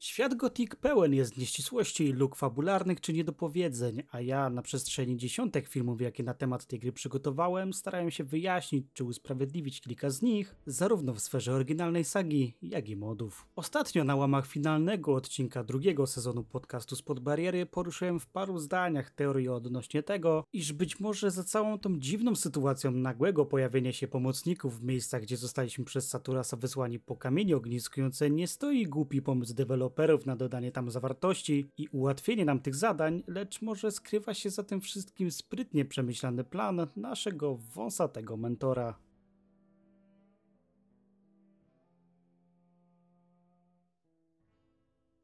Świat gotik pełen jest nieścisłości i luk fabularnych czy niedopowiedzeń, a ja na przestrzeni dziesiątek filmów, jakie na temat tej gry przygotowałem, starałem się wyjaśnić czy usprawiedliwić kilka z nich, zarówno w sferze oryginalnej sagi, jak i modów. Ostatnio na łamach finalnego odcinka drugiego sezonu podcastu Spod Bariery poruszyłem w paru zdaniach teorię odnośnie tego, iż być może za całą tą dziwną sytuacją nagłego pojawienia się pomocników w miejscach, gdzie zostaliśmy przez Saturasa wysłani po kamienie ogniskujące, nie stoi głupi pomysł developer deweloperów na dodanie tam zawartości i ułatwienie nam tych zadań, lecz może skrywa się za tym wszystkim sprytnie przemyślany plan naszego wąsatego mentora.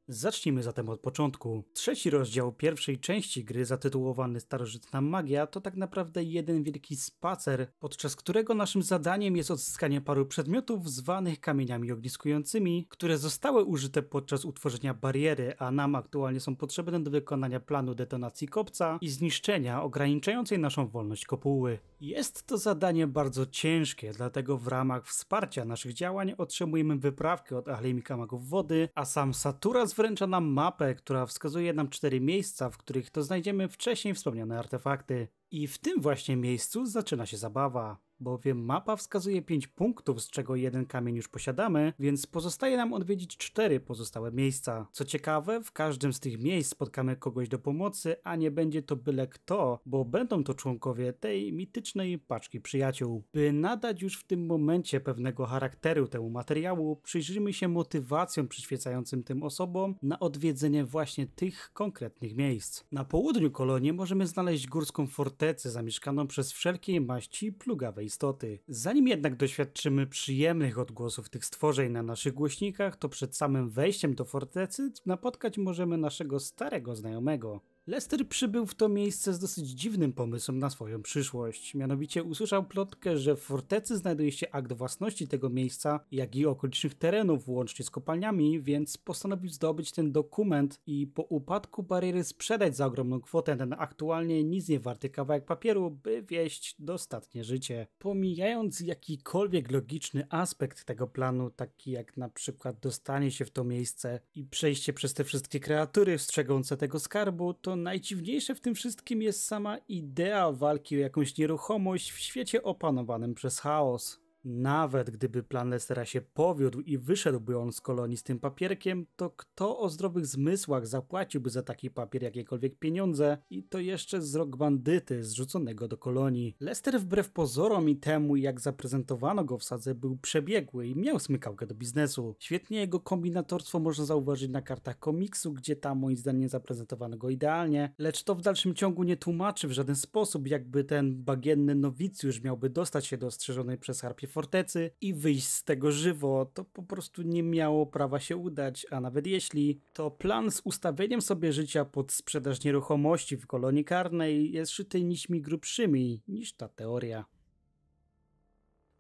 Zacznijmy zatem od początku. Trzeci rozdział pierwszej części gry, zatytułowany Starożytna Magia, to tak naprawdę jeden wielki spacer, podczas którego naszym zadaniem jest odzyskanie paru przedmiotów zwanych kamieniami ogniskującymi, które zostały użyte podczas utworzenia bariery, a nam aktualnie są potrzebne do wykonania planu detonacji kopca i zniszczenia ograniczającej naszą wolność kopuły. Jest to zadanie bardzo ciężkie, dlatego w ramach wsparcia naszych działań otrzymujemy wyprawkę od alemika magów wody, a sam Satura wręcza nam mapę, która wskazuje nam cztery miejsca, w których to znajdziemy wcześniej wspomniane artefakty. I w tym właśnie miejscu zaczyna się zabawa bowiem mapa wskazuje 5 punktów, z czego jeden kamień już posiadamy, więc pozostaje nam odwiedzić 4 pozostałe miejsca. Co ciekawe, w każdym z tych miejsc spotkamy kogoś do pomocy, a nie będzie to byle kto, bo będą to członkowie tej mitycznej paczki przyjaciół. By nadać już w tym momencie pewnego charakteru temu materiału, przyjrzyjmy się motywacjom przyświecającym tym osobom na odwiedzenie właśnie tych konkretnych miejsc. Na południu kolonii możemy znaleźć górską fortecę zamieszkaną przez wszelkiej maści plugawej istoty. Zanim jednak doświadczymy przyjemnych odgłosów tych stworzeń na naszych głośnikach, to przed samym wejściem do fortecy napotkać możemy naszego starego znajomego. Lester przybył w to miejsce z dosyć dziwnym pomysłem na swoją przyszłość. Mianowicie usłyszał plotkę, że w fortecy znajduje się akt własności tego miejsca, jak i okolicznych terenów, łącznie z kopalniami, więc postanowił zdobyć ten dokument i po upadku bariery sprzedać za ogromną kwotę ten aktualnie nic nie warty kawałek papieru, by wieść dostatnie życie. Pomijając jakikolwiek logiczny aspekt tego planu, taki jak na przykład dostanie się w to miejsce i przejście przez te wszystkie kreatury strzegące tego skarbu, to najdziwniejsze w tym wszystkim jest sama idea walki o jakąś nieruchomość w świecie opanowanym przez chaos. Nawet gdyby plan Lestera się powiódł i wyszedłby on z kolonii z tym papierkiem, to kto o zdrowych zmysłach zapłaciłby za taki papier jakiekolwiek pieniądze i to jeszcze z rok bandyty zrzuconego do kolonii. Lester wbrew pozorom i temu jak zaprezentowano go w sadze był przebiegły i miał smykałkę do biznesu. Świetnie jego kombinatorstwo można zauważyć na kartach komiksu, gdzie tam moim zdaniem zaprezentowano go idealnie, lecz to w dalszym ciągu nie tłumaczy w żaden sposób jakby ten bagienny nowicjusz miałby dostać się do ostrzeżonej przez Harpie fortecy i wyjść z tego żywo. To po prostu nie miało prawa się udać, a nawet jeśli, to plan z ustawieniem sobie życia pod sprzedaż nieruchomości w kolonii karnej jest szyty nićmi grubszymi niż ta teoria.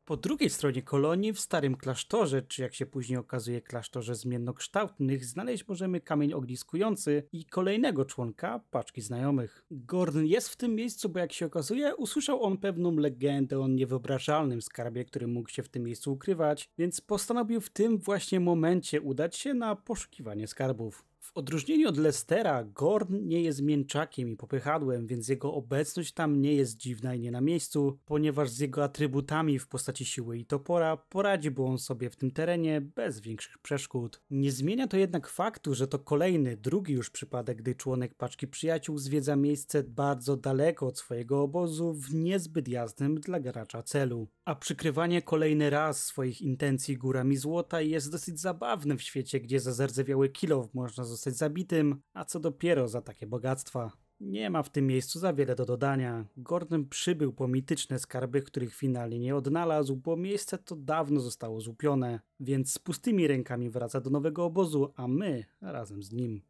Po drugiej stronie kolonii, w starym klasztorze, czy jak się później okazuje klasztorze zmiennokształtnych, znaleźć możemy kamień ogniskujący i kolejnego członka paczki znajomych. Gordon jest w tym miejscu, bo jak się okazuje, usłyszał on pewną legendę o niewyobrażalnym skarbie, który mógł się w tym miejscu ukrywać, więc postanowił w tym właśnie momencie udać się na poszukiwanie skarbów. W odróżnieniu od Lestera, Gorn nie jest mięczakiem i popychadłem, więc jego obecność tam nie jest dziwna i nie na miejscu, ponieważ z jego atrybutami w postaci siły i topora poradziłby on sobie w tym terenie bez większych przeszkód. Nie zmienia to jednak faktu, że to kolejny, drugi już przypadek, gdy członek paczki przyjaciół zwiedza miejsce bardzo daleko od swojego obozu w niezbyt jasnym dla gracza celu. A przykrywanie kolejny raz swoich intencji górami złota jest dosyć zabawne w świecie, gdzie za zardzewiały kilow można zostać zabitym, a co dopiero za takie bogactwa. Nie ma w tym miejscu za wiele do dodania. Gordon przybył po mityczne skarby, których finalnie nie odnalazł, bo miejsce to dawno zostało złupione, więc z pustymi rękami wraca do nowego obozu, a my razem z nim.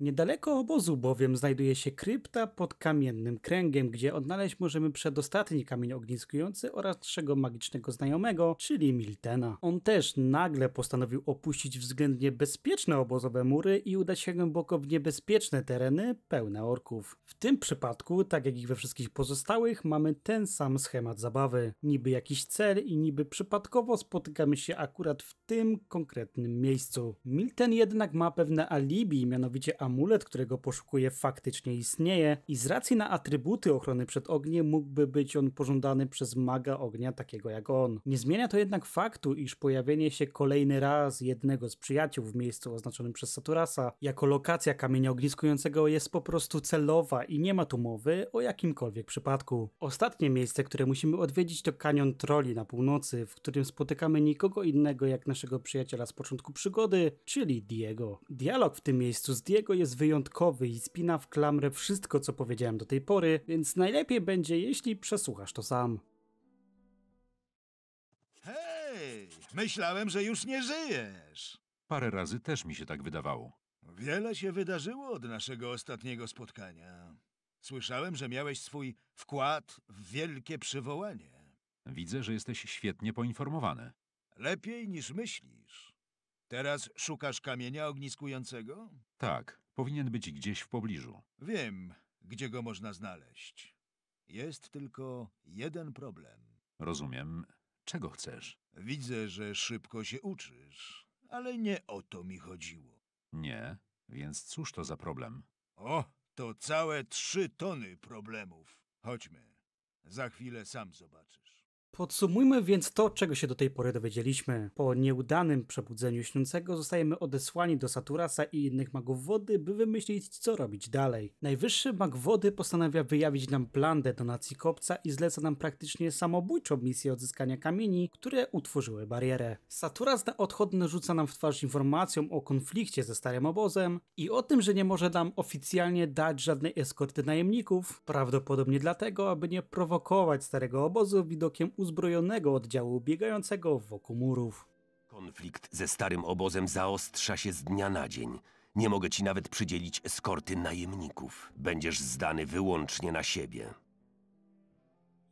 Niedaleko obozu bowiem znajduje się krypta pod kamiennym kręgiem, gdzie odnaleźć możemy przedostatni kamień ogniskujący oraz naszego magicznego znajomego, czyli Miltena. On też nagle postanowił opuścić względnie bezpieczne obozowe mury i udać się głęboko w niebezpieczne tereny pełne orków. W tym przypadku, tak jak i we wszystkich pozostałych, mamy ten sam schemat zabawy. Niby jakiś cel i niby przypadkowo spotykamy się akurat w tym konkretnym miejscu. Milten jednak ma pewne alibi, mianowicie amulet, którego poszukuje, faktycznie istnieje i z racji na atrybuty ochrony przed ogniem mógłby być on pożądany przez maga ognia takiego jak on. Nie zmienia to jednak faktu, iż pojawienie się kolejny raz jednego z przyjaciół w miejscu oznaczonym przez Saturasa jako lokacja kamienia ogniskującego jest po prostu celowa i nie ma tu mowy o jakimkolwiek przypadku. Ostatnie miejsce, które musimy odwiedzić to kanion Troli na północy, w którym spotykamy nikogo innego jak naszego przyjaciela z początku przygody, czyli Diego. Dialog w tym miejscu z Diego jest wyjątkowy i spina w klamrę wszystko, co powiedziałem do tej pory, więc najlepiej będzie, jeśli przesłuchasz to sam. Hej, myślałem, że już nie żyjesz. Parę razy też mi się tak wydawało. Wiele się wydarzyło od naszego ostatniego spotkania. Słyszałem, że miałeś swój wkład w wielkie przywołanie. Widzę, że jesteś świetnie poinformowany. Lepiej niż myślisz. Teraz szukasz kamienia ogniskującego? Tak. Powinien być gdzieś w pobliżu. Wiem, gdzie go można znaleźć. Jest tylko jeden problem. Rozumiem. Czego chcesz? Widzę, że szybko się uczysz, ale nie o to mi chodziło. Nie, więc cóż to za problem? O, to całe trzy tony problemów. Chodźmy. Za chwilę sam zobaczysz. Podsumujmy więc to, czego się do tej pory dowiedzieliśmy. Po nieudanym przebudzeniu śniącego zostajemy odesłani do Saturasa i innych magów wody, by wymyślić, co robić dalej. Najwyższy mag wody postanawia wyjawić nam plan detonacji kopca i zleca nam praktycznie samobójczą misję odzyskania kamieni, które utworzyły barierę. Saturas na odchodny rzuca nam w twarz informacją o konflikcie ze starym obozem i o tym, że nie może nam oficjalnie dać żadnej eskorty najemników, prawdopodobnie dlatego, aby nie prowokować starego obozu widokiem uzyskania uzbrojonego oddziału biegającego wokół murów. Konflikt ze starym obozem zaostrza się z dnia na dzień. Nie mogę ci nawet przydzielić eskorty najemników. Będziesz zdany wyłącznie na siebie.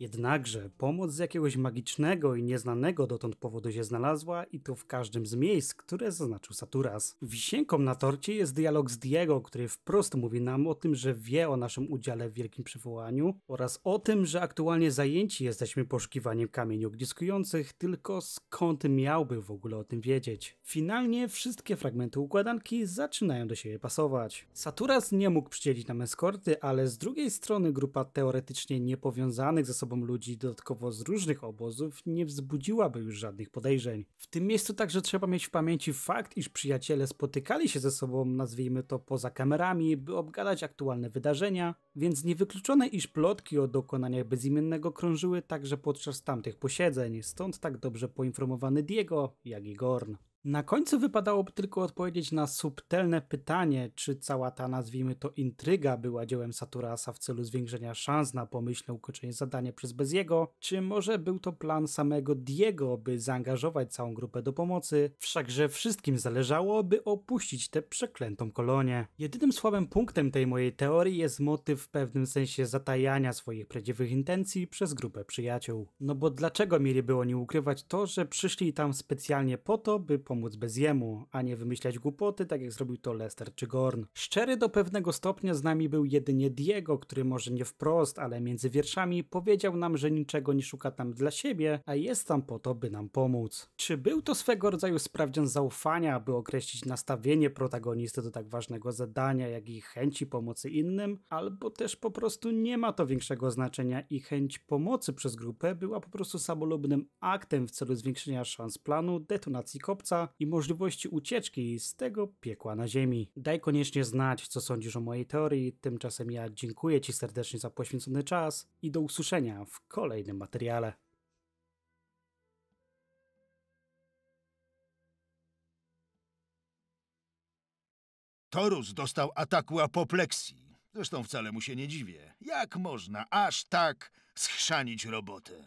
Jednakże pomoc z jakiegoś magicznego i nieznanego dotąd powodu się znalazła i to w każdym z miejsc, które zaznaczył Saturas. Wisienką na torcie jest dialog z Diego, który wprost mówi nam o tym, że wie o naszym udziale w wielkim przywołaniu oraz o tym, że aktualnie zajęci jesteśmy poszukiwaniem kamieni ogniskujących, tylko skąd miałby w ogóle o tym wiedzieć. Finalnie wszystkie fragmenty układanki zaczynają do siebie pasować. Saturas nie mógł przydzielić nam eskorty, ale z drugiej strony grupa teoretycznie niepowiązanych ze sobą sobą ludzi dodatkowo z różnych obozów nie wzbudziłaby już żadnych podejrzeń. W tym miejscu także trzeba mieć w pamięci fakt, iż przyjaciele spotykali się ze sobą, nazwijmy to poza kamerami, by obgadać aktualne wydarzenia, więc niewykluczone, iż plotki o dokonaniach bezimiennego krążyły także podczas tamtych posiedzeń, stąd tak dobrze poinformowany Diego, jak i Gorn. Na końcu wypadałoby tylko odpowiedzieć na subtelne pytanie, czy cała ta, nazwijmy to, intryga była dziełem Saturasa w celu zwiększenia szans na pomyślne ukończenie zadania przez Beziego, czy może był to plan samego Diego, by zaangażować całą grupę do pomocy, wszakże wszystkim zależało, by opuścić tę przeklętą kolonię. Jedynym słabym punktem tej mojej teorii jest motyw w pewnym sensie zatajania swoich prawdziwych intencji przez grupę przyjaciół. No bo dlaczego mieliby oni ukrywać to, że przyszli tam specjalnie po to, by pomóc pomóc jemu, a nie wymyślać głupoty, tak jak zrobił to Lester czy Gorn. Szczery do pewnego stopnia z nami był jedynie Diego, który może nie wprost, ale między wierszami powiedział nam, że niczego nie szuka tam dla siebie, a jest tam po to, by nam pomóc. Czy był to swego rodzaju sprawdzian zaufania, by określić nastawienie protagonisty do tak ważnego zadania, jak i chęci pomocy innym, albo też po prostu nie ma to większego znaczenia i chęć pomocy przez grupę była po prostu samolubnym aktem w celu zwiększenia szans planu, detonacji kopca, i możliwości ucieczki z tego piekła na ziemi. Daj koniecznie znać, co sądzisz o mojej teorii. Tymczasem ja dziękuję Ci serdecznie za poświęcony czas i do usłyszenia w kolejnym materiale. Torus dostał ataku apopleksji. Zresztą wcale mu się nie dziwię. Jak można aż tak schrzanić robotę?